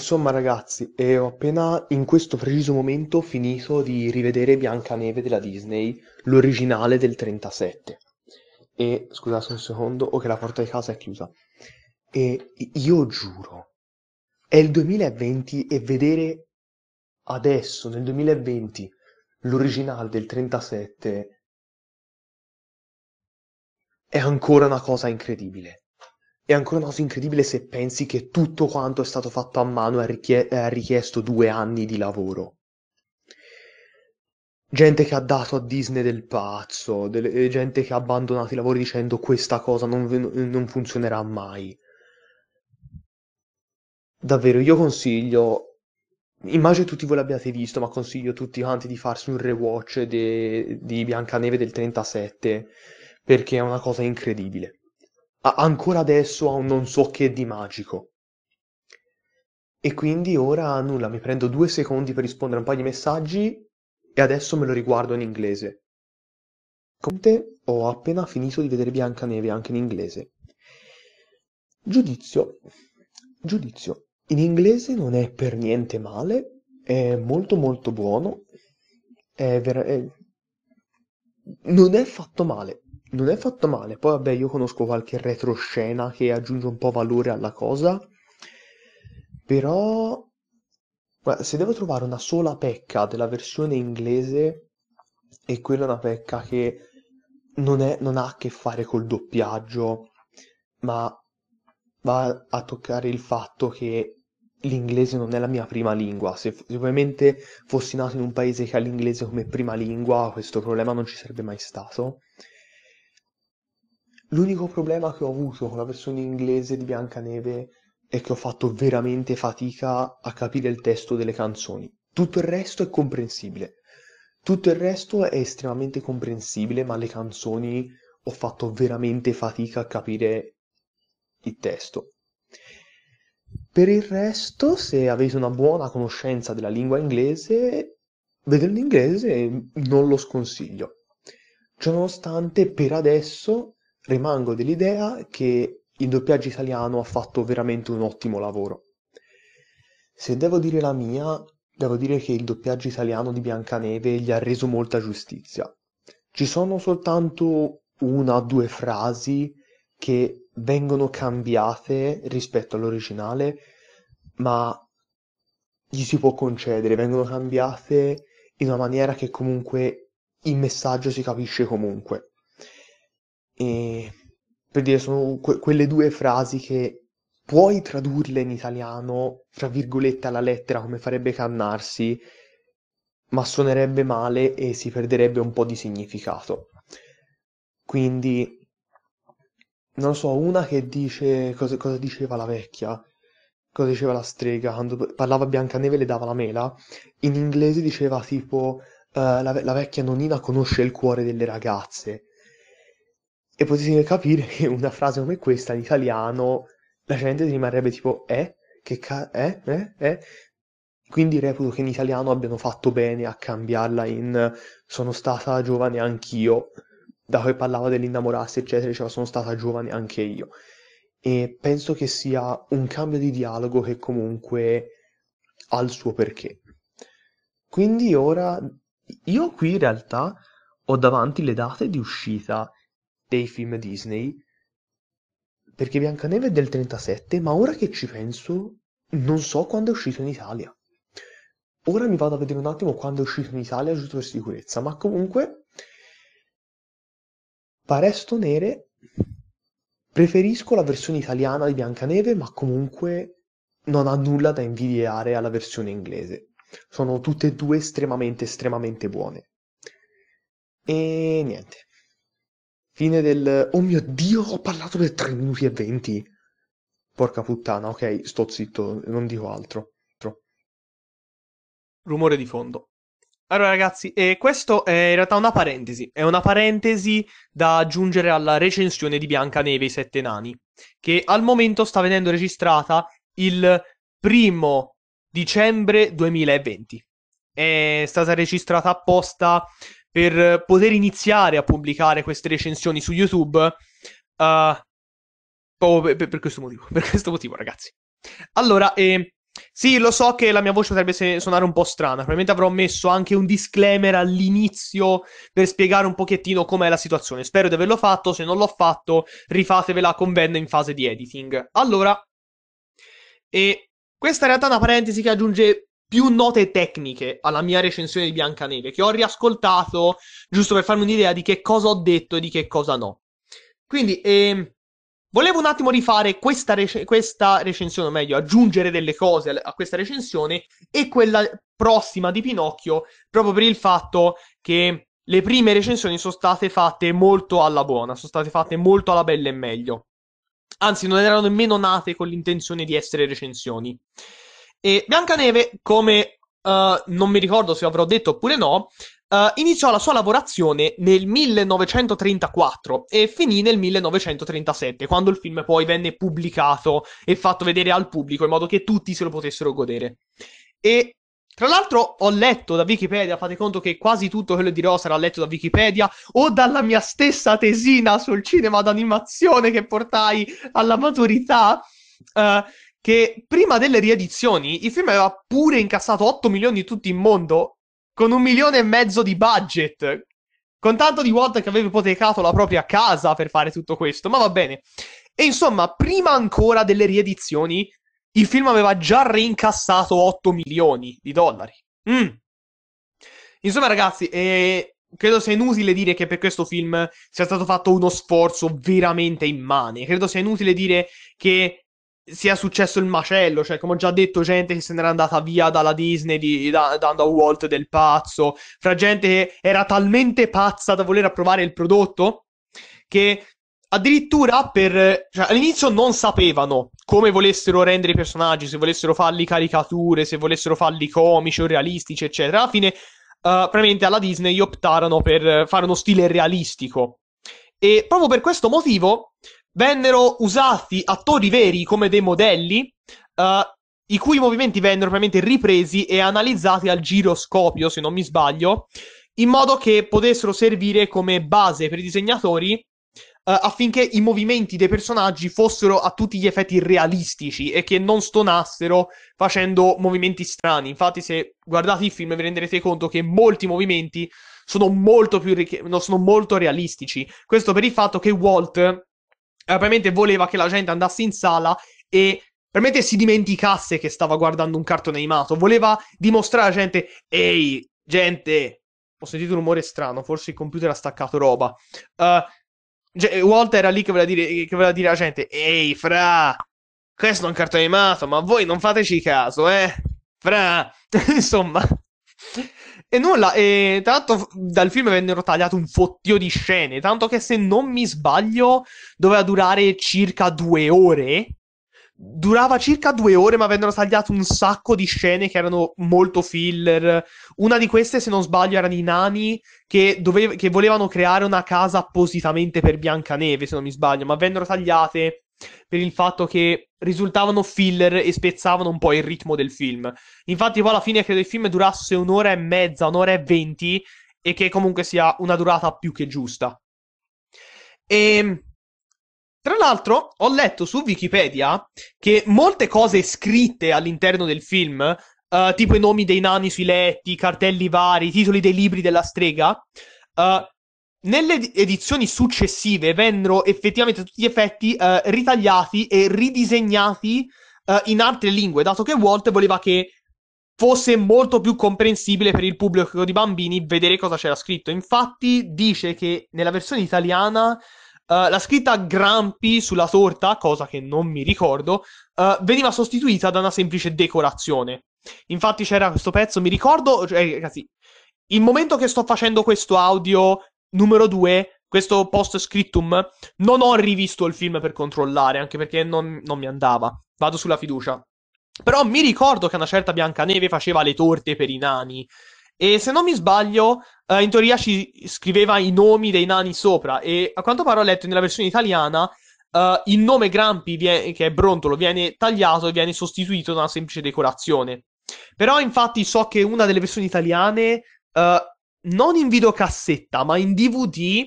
Insomma ragazzi, e eh, ho appena in questo preciso momento finito di rivedere Biancaneve della Disney, l'originale del 37. E scusate un secondo, o oh, che la porta di casa è chiusa. E io giuro, è il 2020 e vedere adesso, nel 2020, l'originale del 37 è ancora una cosa incredibile è ancora una cosa incredibile se pensi che tutto quanto è stato fatto a mano ha, richie- richiesto due anni di lavoro. Gente che ha dato a Disney del pazzo, delle, eh, gente che ha abbandonato i lavori dicendo questa cosa non, non funzionerà mai. Davvero, io consiglio Immagino tutti voi l'abbiate visto, ma consiglio a tutti quanti di farsi un rewatch de... di Biancaneve del 37 perché è una cosa incredibile ancora adesso ha un non so che di magico. E quindi ora nulla, mi prendo due secondi per rispondere a un paio di messaggi e adesso me lo riguardo in inglese. Conte, ho appena finito di vedere Biancaneve anche in inglese. Giudizio. Giudizio. In inglese non è per niente male, è molto molto buono, è ver- è... non è fatto male non è fatto male. Poi, vabbè, io conosco qualche retroscena che aggiunge un po' valore alla cosa. Però, guarda, se devo trovare una sola pecca della versione inglese, e quella è una pecca che non, è, non ha a che fare col doppiaggio, ma va a toccare il fatto che l'inglese non è la mia prima lingua. Se, se, ovviamente fossi nato in un paese che ha l'inglese come prima lingua, questo problema non ci sarebbe mai stato. L'unico problema che ho avuto con la versione inglese di Biancaneve è che ho fatto veramente fatica a capire il testo delle canzoni. Tutto il resto è comprensibile. Tutto il resto è estremamente comprensibile, ma le canzoni ho fatto veramente fatica a capire il testo. Per il resto, se avete una buona conoscenza della lingua inglese, vederlo l'inglese non lo sconsiglio. Ciononostante, per adesso rimango dell'idea che il doppiaggio italiano ha fatto veramente un ottimo lavoro. Se devo dire la mia, devo dire che il doppiaggio italiano di Biancaneve gli ha reso molta giustizia. Ci sono soltanto una o due frasi che vengono cambiate rispetto all'originale, ma gli si può concedere, vengono cambiate in una maniera che comunque il messaggio si capisce comunque. E per dire, sono que- quelle due frasi che puoi tradurle in italiano, fra virgolette, alla lettera come farebbe Cannarsi, ma suonerebbe male e si perderebbe un po' di significato. Quindi, non so, una che dice cosa, cosa diceva la vecchia, cosa diceva la strega, quando parlava Biancaneve e le dava la mela, in inglese diceva tipo uh, la, la vecchia nonnina conosce il cuore delle ragazze e potete capire che una frase come questa in italiano la gente rimarrebbe tipo eh? Che ca... eh? eh? eh? Quindi reputo che in italiano abbiano fatto bene a cambiarla in sono stata giovane anch'io, da cui parlava dell'innamorarsi, eccetera, diceva sono stata giovane anche io. E penso che sia un cambio di dialogo che comunque ha il suo perché. Quindi ora, io qui in realtà ho davanti le date di uscita dei film Disney, perché Biancaneve è del 37, ma ora che ci penso, non so quando è uscito in Italia. Ora mi vado a vedere un attimo quando è uscito in Italia, giusto per sicurezza, ma comunque... Paresto Nere, preferisco la versione italiana di Biancaneve, ma comunque non ha nulla da invidiare alla versione inglese. Sono tutte e due estremamente, estremamente buone. E niente. Fine del... Oh mio Dio, ho parlato per 3 minuti e 20. Porca puttana, ok, sto zitto, non dico altro. Rumore di fondo. Allora ragazzi, eh, questo è in realtà una parentesi, è una parentesi da aggiungere alla recensione di Biancaneve i Sette Nani, che al momento sta venendo registrata il primo dicembre 2020. È stata registrata apposta per poter iniziare a pubblicare queste recensioni su YouTube, uh, proprio per, per, questo motivo, per questo motivo ragazzi. Allora, eh, sì, lo so che la mia voce potrebbe suonare un po' strana, probabilmente avrò messo anche un disclaimer all'inizio per spiegare un pochettino com'è la situazione. Spero di averlo fatto, se non l'ho fatto rifatevela con Ben in fase di editing. Allora, e questa in realtà è una parentesi che aggiunge più note tecniche alla mia recensione di Biancaneve, che ho riascoltato giusto per farmi un'idea di che cosa ho detto e di che cosa no. Quindi, eh, volevo un attimo rifare questa, rec- questa, recensione, o meglio, aggiungere delle cose a questa recensione e quella prossima di Pinocchio, proprio per il fatto che le prime recensioni sono state fatte molto alla buona, sono state fatte molto alla bella e meglio. Anzi, non erano nemmeno nate con l'intenzione di essere recensioni. E Biancaneve, come uh, non mi ricordo se avrò detto oppure no, uh, iniziò la sua lavorazione nel 1934 e finì nel 1937, quando il film poi venne pubblicato e fatto vedere al pubblico in modo che tutti se lo potessero godere. E tra l'altro ho letto da Wikipedia, fate conto che quasi tutto quello di dirò era letto da Wikipedia o dalla mia stessa tesina sul cinema d'animazione che portai alla maturità. Uh, che prima delle riedizioni il film aveva pure incassato 8 milioni di tutto il mondo con un milione e mezzo di budget. Con tanto di Watt che aveva ipotecato la propria casa per fare tutto questo, ma va bene. E insomma, prima ancora delle riedizioni, il film aveva già reincassato 8 milioni di dollari. Mm. Insomma, ragazzi, eh, credo sia inutile dire che per questo film sia stato fatto uno sforzo veramente immane. Credo sia inutile dire che sia successo il macello, cioè come ho già detto gente che se n'era andata via dalla Disney di, da, dando a Walt del pazzo, fra gente che era talmente pazza da voler approvare il prodotto che addirittura per, cioè, all'inizio non sapevano come volessero rendere i personaggi, se volessero farli caricature, se volessero farli comici o realistici, eccetera. Alla fine, uh, eh, probabilmente alla Disney optarono per fare uno stile realistico. E proprio per questo motivo vennero usati attori veri come dei modelli, uh, i cui movimenti vennero ovviamente ripresi e analizzati al giroscopio, se non mi sbaglio, in modo che potessero servire come base per i disegnatori Uh, affinché i movimenti dei personaggi fossero a tutti gli effetti realistici e che non stonassero facendo movimenti strani. Infatti, se guardate il film, vi renderete conto che molti movimenti sono molto più rich- no, sono molto realistici. Questo per il fatto che Walt eh, probabilmente voleva che la gente andasse in sala e probabilmente si dimenticasse che stava guardando un cartone animato. Voleva dimostrare alla gente, ehi, gente, ho sentito un rumore strano, forse il computer ha staccato roba. Uh, Walter era lì che voleva, dire, che voleva dire alla gente, ehi, fra, questo è un cartone animato, ma voi non fateci caso, eh? Fra, insomma... E nulla, e tra l'altro dal film vennero tagliate un fottio di scene, tanto che se non mi sbaglio doveva durare circa due ore. Durava circa due ore, ma vennero tagliate un sacco di scene che erano molto filler. Una di queste, se non sbaglio, erano i nani che, dovev- che volevano creare una casa appositamente per Biancaneve, se non mi sbaglio, ma vennero tagliate per il fatto che risultavano filler e spezzavano un po' il ritmo del film. Infatti poi alla fine credo il film durasse un'ora e mezza, un'ora e venti e che comunque sia una durata più che giusta. E ehm, tra l'altro ho letto su Wikipedia che molte cose scritte all'interno del film, uh, tipo i nomi dei nani sui letti, cartelli vari, i titoli dei libri della strega, uh, nelle edizioni successive vennero effettivamente tutti gli effetti eh, ritagliati e ridisegnati eh, in altre lingue, dato che Walt voleva che fosse molto più comprensibile per il pubblico di bambini vedere cosa c'era scritto. Infatti dice che nella versione italiana Uh, la scritta Grampi sulla torta, cosa che non mi ricordo, uh, veniva sostituita da una semplice decorazione. Infatti c'era questo pezzo, mi ricordo, cioè, ragazzi, il momento che sto facendo questo audio numero due, questo post scriptum, non ho rivisto il film per controllare, anche perché non, non mi andava. Vado sulla fiducia. Però mi ricordo che una certa Biancaneve faceva le torte per i nani. E se non mi sbaglio, eh, in teoria ci scriveva i nomi dei nani sopra. E a quanto pare ho letto nella versione italiana, eh, il nome Grampi, viene, che è Brontolo, viene tagliato e viene sostituito da una semplice decorazione. Però infatti so che una delle versioni italiane eh, non in videocassetta, ma in DVD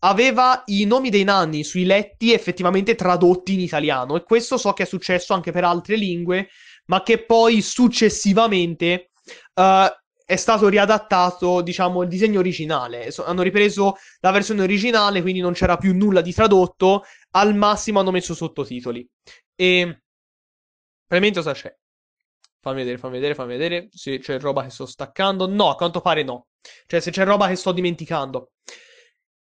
aveva i nomi dei nanni sui letti effettivamente tradotti in italiano e questo so che è successo anche per altre lingue, ma che poi successivamente uh, è stato riadattato, diciamo, il disegno originale. So, hanno ripreso la versione originale, quindi non c'era più nulla di tradotto, al massimo hanno messo sottotitoli. E Premento cosa c'è? Fammi vedere, fammi vedere, fammi vedere. Se c'è roba che sto staccando. No, a quanto pare no. Cioè, se c'è roba che sto dimenticando.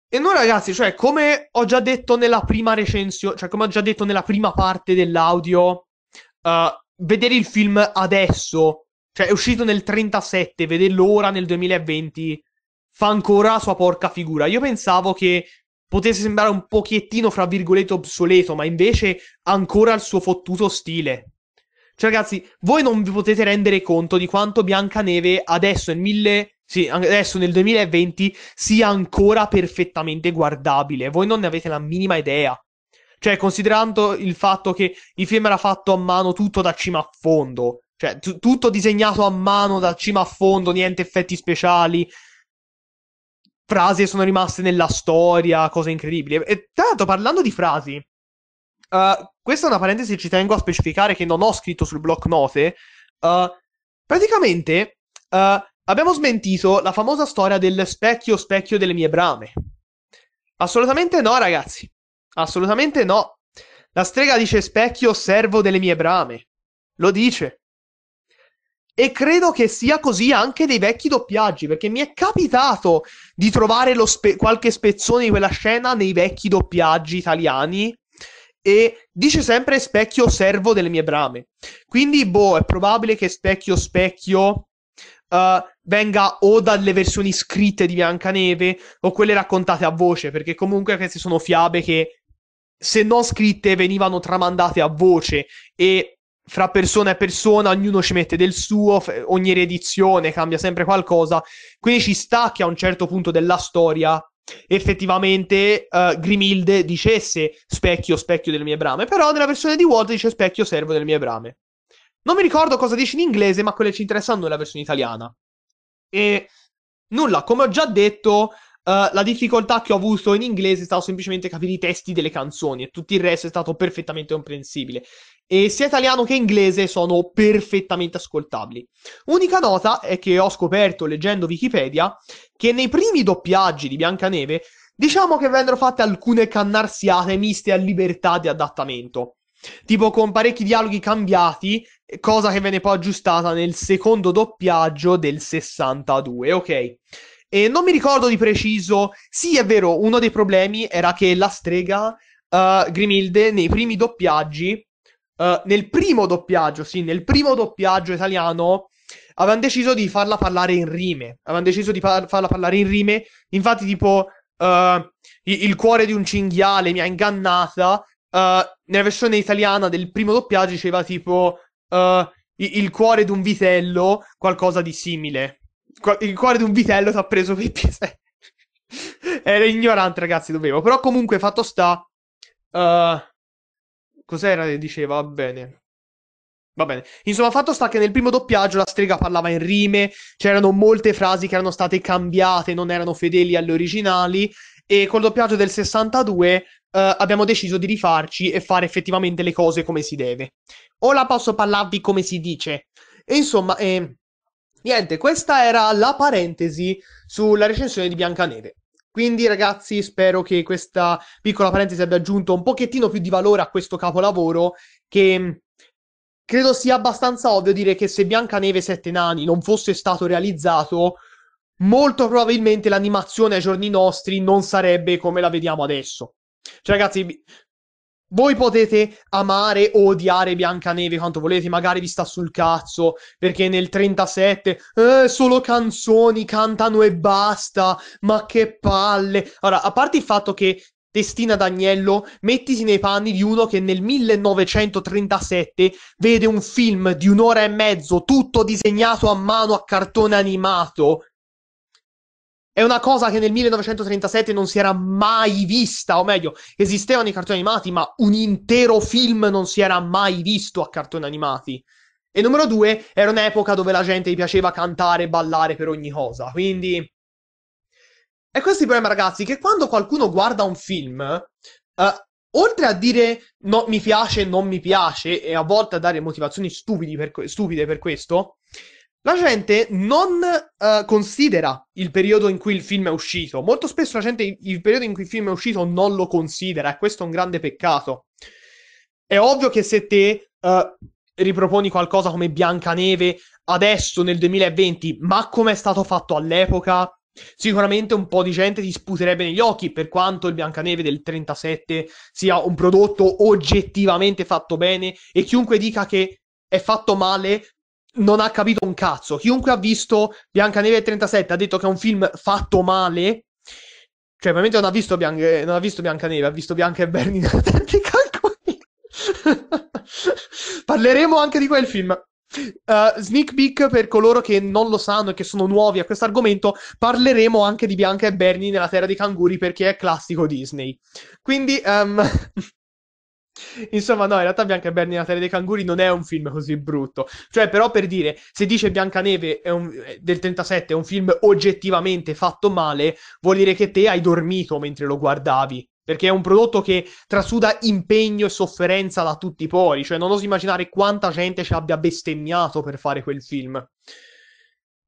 E noi ragazzi, cioè, come ho già detto nella prima recensione, cioè come ho già detto nella prima parte dell'audio, uh, vedere il film adesso, cioè è uscito nel 37, vederlo ora nel 2020, fa ancora la sua porca figura. Io pensavo che potesse sembrare un pochettino, fra virgolette, obsoleto, ma invece ancora il suo fottuto stile. Cioè ragazzi, voi non vi potete rendere conto di quanto Biancaneve adesso, nel 1000... Sì, adesso nel 2020 sia ancora perfettamente guardabile. Voi non ne avete la minima idea. Cioè, considerando il fatto che il film era fatto a mano tutto da cima a fondo, cioè t- tutto disegnato a mano da cima a fondo, niente effetti speciali, frasi sono rimaste nella storia, cose incredibili. E tra l'altro, parlando di frasi, uh, questa è una parentesi, che ci tengo a specificare che non ho scritto sul block note. Uh, praticamente, uh, Abbiamo smentito la famosa storia del specchio specchio delle mie brame. Assolutamente no, ragazzi. Assolutamente no. La strega dice specchio servo delle mie brame. Lo dice. E credo che sia così anche dei vecchi doppiaggi, perché mi è capitato di trovare spe- qualche spezzone di quella scena nei vecchi doppiaggi italiani e dice sempre specchio servo delle mie brame. Quindi, boh, è probabile che specchio specchio eh, venga o dalle versioni scritte di Biancaneve o quelle raccontate a voce, perché comunque queste sono fiabe che se non scritte venivano tramandate a voce e fra persona e persona ognuno ci mette del suo, f- ogni riedizione cambia sempre qualcosa, quindi ci sta che a un certo punto della storia effettivamente uh, Grimilde dicesse specchio, specchio delle mie brame, però nella versione di Walt dice specchio, servo delle mie brame. Non mi ricordo cosa dice in inglese, ma quelle ci interessano la versione italiana. E nulla, come ho già detto, Uh, la difficoltà che ho avuto in inglese è stata semplicemente capire i testi delle canzoni e tutto il resto è stato perfettamente comprensibile. E sia italiano che inglese sono perfettamente ascoltabili. Unica nota è che ho scoperto leggendo Wikipedia che nei primi doppiaggi di Biancaneve diciamo che vennero fatte alcune cannarsiate miste a libertà di adattamento tipo con parecchi dialoghi cambiati, cosa che venne poi aggiustata nel secondo doppiaggio del 62, ok? E non mi ricordo di preciso, sì è vero, uno dei problemi era che la strega uh, Grimilde nei primi doppiaggi, uh, nel primo doppiaggio, sì, nel primo doppiaggio italiano, avevano deciso di farla parlare in rime, avevano deciso di par- farla parlare in rime, infatti tipo... Uh, il cuore di un cinghiale mi ha ingannata eh, nella versione italiana del primo doppiaggio diceva tipo eh, il cuore di un vitello, qualcosa di simile. Il cuore di un vitello ti ha preso per piacere. Era ignorante, ragazzi, dovevo. Però comunque, fatto sta... Uh, cos'era che diceva? Va bene. Va bene. Insomma, fatto sta che nel primo doppiaggio la strega parlava in rime, c'erano molte frasi che erano state cambiate, non erano fedeli alle originali, e col doppiaggio del 62 Uh, abbiamo deciso di rifarci e fare effettivamente le cose come si deve. Ora posso parlarvi come si dice. E insomma, eh, niente, questa era la parentesi sulla recensione di Biancaneve. Quindi ragazzi, spero che questa piccola parentesi abbia aggiunto un pochettino più di valore a questo capolavoro che mm, credo sia abbastanza ovvio dire che se Biancaneve e Sette Nani non fosse stato realizzato, molto probabilmente l'animazione ai giorni nostri non sarebbe come la vediamo adesso. Cioè, ragazzi, voi potete amare o odiare Biancaneve quanto volete, magari vi sta sul cazzo, perché nel 37 eh, solo canzoni, cantano e basta, ma che palle. Allora, a parte il fatto che Testina d'agnello, mettiti nei panni di uno che nel 1937 vede un film di un'ora e mezzo tutto disegnato a mano a cartone animato è una cosa che nel 1937 non si era mai vista, o meglio, esistevano i cartoni animati, ma un intero film non si era mai visto a cartoni animati. E numero due, era un'epoca dove la gente gli piaceva cantare e ballare per ogni cosa, quindi... E questo è il problema, ragazzi, che quando qualcuno guarda un film, eh, oltre a dire no, mi piace, non mi piace, e a volte a dare motivazioni per, stupide per questo, la gente non uh, considera il periodo in cui il film è uscito. Molto spesso la gente il periodo in cui il film è uscito non lo considera e questo è un grande peccato. È ovvio che se te uh, riproponi qualcosa come Biancaneve adesso nel 2020, ma come è stato fatto all'epoca, Sicuramente un po' di gente ti sputerebbe negli occhi per quanto il Biancaneve del 37 sia un prodotto oggettivamente fatto bene e chiunque dica che è fatto male non ha capito un cazzo. Chiunque ha visto Biancaneve 37 ha detto che è un film fatto male. Cioè, ovviamente non ha visto, Bian- eh, non ha visto Biancaneve, ha visto Bianca e Bernie in tanti calcoli. Parleremo anche di quel film. Uh, sneak peek per coloro che non lo sanno e che sono nuovi a questo argomento, parleremo anche di Bianca e Bernie nella terra dei canguri perché è classico Disney. Quindi, um, Insomma, no, in realtà Biancaberni la terra dei canguri non è un film così brutto. Cioè, però, per dire, se dice Biancaneve è un, eh, del 37 è un film oggettivamente fatto male, vuol dire che te hai dormito mentre lo guardavi. Perché è un prodotto che trasuda impegno e sofferenza da tutti i pori. Cioè, non oso immaginare quanta gente ci abbia bestemmiato per fare quel film.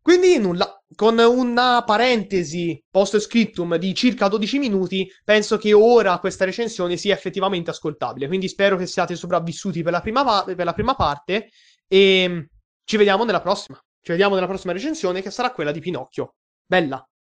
Quindi nulla, con una parentesi post scriptum di circa 12 minuti, penso che ora questa recensione sia effettivamente ascoltabile. Quindi spero che siate sopravvissuti per la prima, va- per la prima parte e mm, ci vediamo nella prossima. Ci vediamo nella prossima recensione che sarà quella di Pinocchio. Bella!